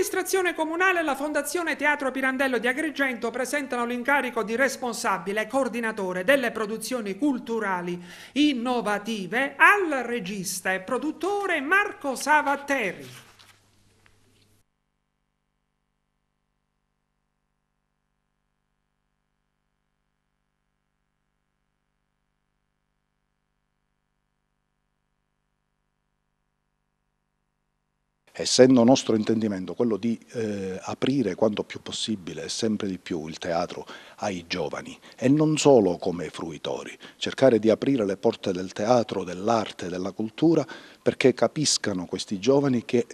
L'amministrazione comunale e la Fondazione Teatro Pirandello di Agrigento presentano l'incarico di responsabile e coordinatore delle produzioni culturali innovative al regista e produttore Marco Savatterri. essendo nostro intendimento quello di eh, aprire quanto più possibile e sempre di più il teatro ai giovani e non solo come fruitori, cercare di aprire le porte del teatro, dell'arte, della cultura perché capiscano questi giovani che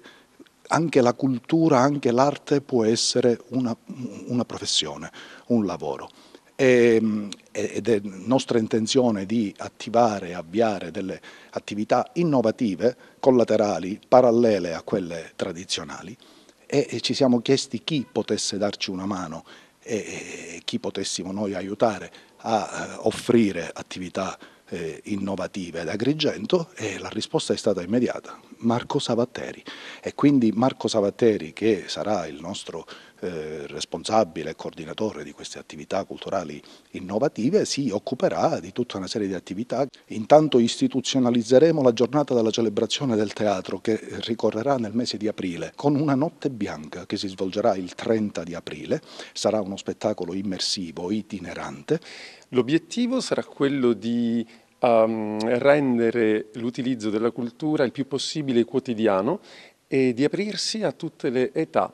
anche la cultura, anche l'arte può essere una, una professione, un lavoro. Ehm, ed è nostra intenzione di attivare e avviare delle attività innovative, collaterali, parallele a quelle tradizionali e ci siamo chiesti chi potesse darci una mano e chi potessimo noi aiutare a eh, offrire attività eh, innovative ad Agrigento e la risposta è stata immediata. Marco Savatteri. e quindi Marco Savatteri, che sarà il nostro eh, responsabile e coordinatore di queste attività culturali innovative si occuperà di tutta una serie di attività. Intanto istituzionalizzeremo la giornata della celebrazione del teatro che ricorrerà nel mese di aprile con una notte bianca che si svolgerà il 30 di aprile, sarà uno spettacolo immersivo, itinerante. L'obiettivo sarà quello di um, rendere l'utilizzo della cultura il più possibile quotidiano e di aprirsi a tutte le età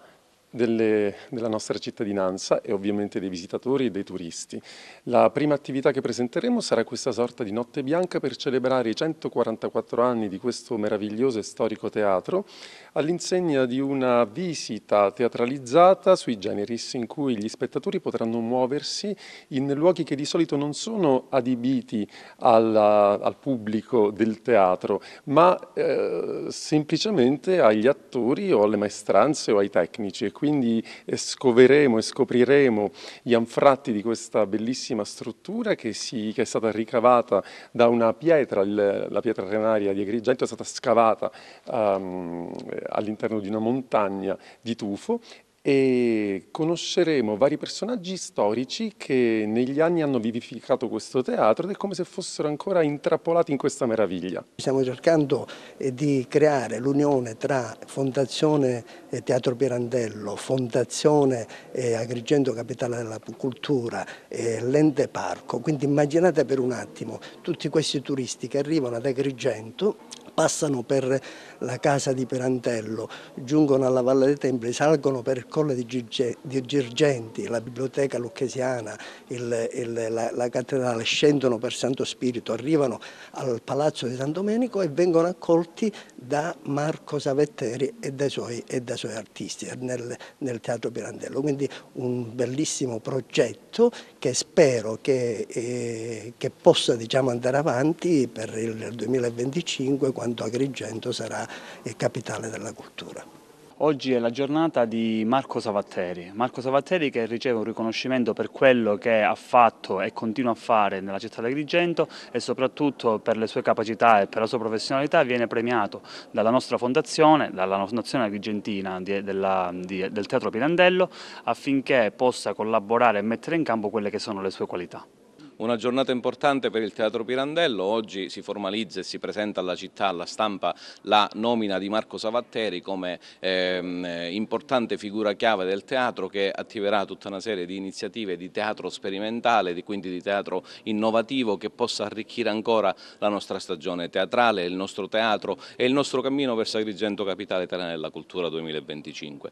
delle, della nostra cittadinanza e ovviamente dei visitatori e dei turisti. La prima attività che presenteremo sarà questa sorta di notte bianca per celebrare i 144 anni di questo meraviglioso e storico teatro all'insegna di una visita teatralizzata sui generis in cui gli spettatori potranno muoversi in luoghi che di solito non sono adibiti alla, al pubblico del teatro ma eh, semplicemente agli attori o alle maestranze o ai tecnici ecco quindi scoveremo e scopriremo gli anfratti di questa bellissima struttura che, si, che è stata ricavata da una pietra, il, la pietra renaria di Agrigento è stata scavata um, all'interno di una montagna di tufo e conosceremo vari personaggi storici che negli anni hanno vivificato questo teatro ed è come se fossero ancora intrappolati in questa meraviglia. Stiamo cercando eh, di creare l'unione tra Fondazione eh, Teatro Pirandello, Fondazione eh, Agrigento Capitale della Cultura, l'Ente Parco, quindi immaginate per un attimo tutti questi turisti che arrivano ad Agrigento passano per la casa di Perantello, giungono alla Valle dei Templi, salgono per il Colle di, di Girgenti, la biblioteca lucchesiana, il, il, la, la, cattedrale, scendono per Santo Spirito, arrivano al Palazzo di San Domenico e vengono accolti da Marco Savetteri e dai suoi, e dai suoi artisti nel, nel, Teatro Pirandello. Quindi un bellissimo progetto che spero che, eh, che possa diciamo, andare avanti per il 2025 quando quanto Agrigento sarà il capitale della cultura. Oggi è la giornata di Marco Savatteri, Marco Savatteri che riceve un riconoscimento per quello che ha fatto e continua a fare nella città di Agrigento e soprattutto per le sue capacità e per la sua professionalità viene premiato dalla nostra fondazione, dalla Fondazione Agrigentina di, della, di, del Teatro Pirandello affinché possa collaborare e mettere in campo quelle che sono le sue qualità. Una giornata importante per il Teatro Pirandello, oggi si formalizza e si presenta alla città, alla stampa, la nomina di Marco Savatteri come ehm, importante figura chiave del teatro che attiverà tutta una serie di iniziative di teatro sperimentale, quindi di teatro innovativo che possa arricchire ancora la nostra stagione teatrale, il nostro teatro e il nostro cammino verso Agrigento Capitale Italiana della Cultura 2025.